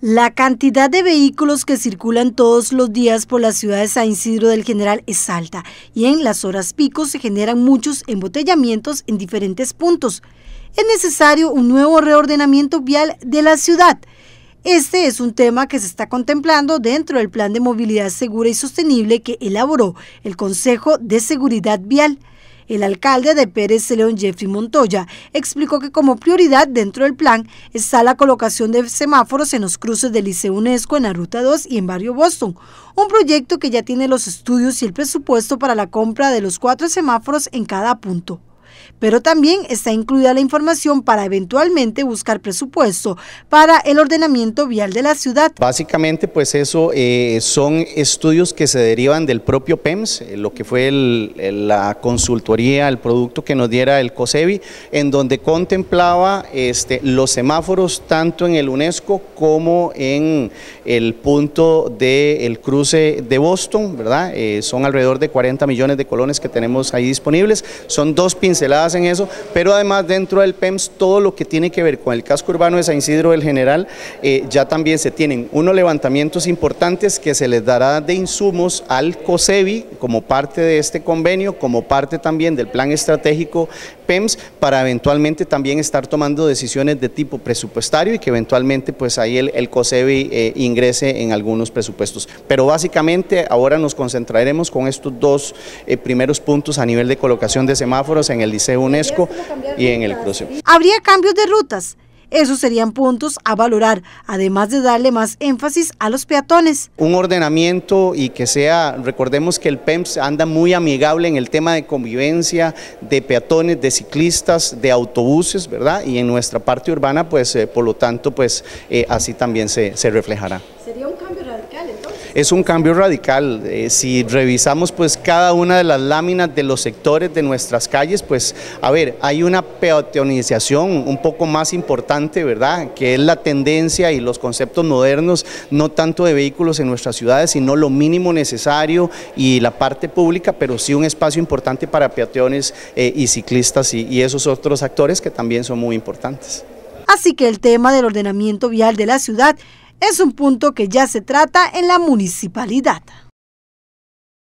La cantidad de vehículos que circulan todos los días por la ciudad de San Isidro del General es alta y en las horas pico se generan muchos embotellamientos en diferentes puntos. Es necesario un nuevo reordenamiento vial de la ciudad. Este es un tema que se está contemplando dentro del Plan de Movilidad Segura y Sostenible que elaboró el Consejo de Seguridad Vial. El alcalde de Pérez León, Jeffrey Montoya, explicó que como prioridad dentro del plan está la colocación de semáforos en los cruces del Liceo UNESCO en la Ruta 2 y en Barrio Boston, un proyecto que ya tiene los estudios y el presupuesto para la compra de los cuatro semáforos en cada punto pero también está incluida la información para eventualmente buscar presupuesto para el ordenamiento vial de la ciudad. Básicamente, pues eso eh, son estudios que se derivan del propio PEMS, eh, lo que fue la consultoría, el producto que nos diera el COSEBI, en donde contemplaba este, los semáforos tanto en el UNESCO como en el punto del cruce de Boston, ¿verdad? Eh, son alrededor de 40 millones de colones que tenemos ahí disponibles, son dos pinceles se la hacen eso, pero además dentro del PEMS todo lo que tiene que ver con el casco urbano de San Isidro del General eh, ya también se tienen unos levantamientos importantes que se les dará de insumos al COSEBI como parte de este convenio, como parte también del plan estratégico PEMS para eventualmente también estar tomando decisiones de tipo presupuestario y que eventualmente pues ahí el, COSEBI eh, ingrese en algunos presupuestos. Pero básicamente ahora nos concentraremos con estos dos eh, primeros puntos a nivel de colocación de semáforos en el Liceo UNESCO y en el cruce. Habría cambios de rutas. Esos serían puntos a valorar, además de darle más énfasis a los peatones. Un ordenamiento y que sea, recordemos que el PEMS anda muy amigable en el tema de convivencia, de peatones, de ciclistas, de autobuses, ¿verdad? Y en nuestra parte urbana, pues eh, por lo tanto, pues eh, así también se reflejará. Es un cambio radical. Eh, si revisamos pues cada una de las láminas de los sectores de nuestras calles, pues a ver, hay una peatonización un poco más importante, ¿verdad? Que es la tendencia y los conceptos modernos, no tanto de vehículos en nuestras ciudades, sino lo mínimo necesario y la parte pública, pero sí un espacio importante para peatones eh, y ciclistas y, y esos otros actores que también son muy importantes. Así que el tema del ordenamiento vial de la ciudad es un punto que ya se trata en la municipalidad.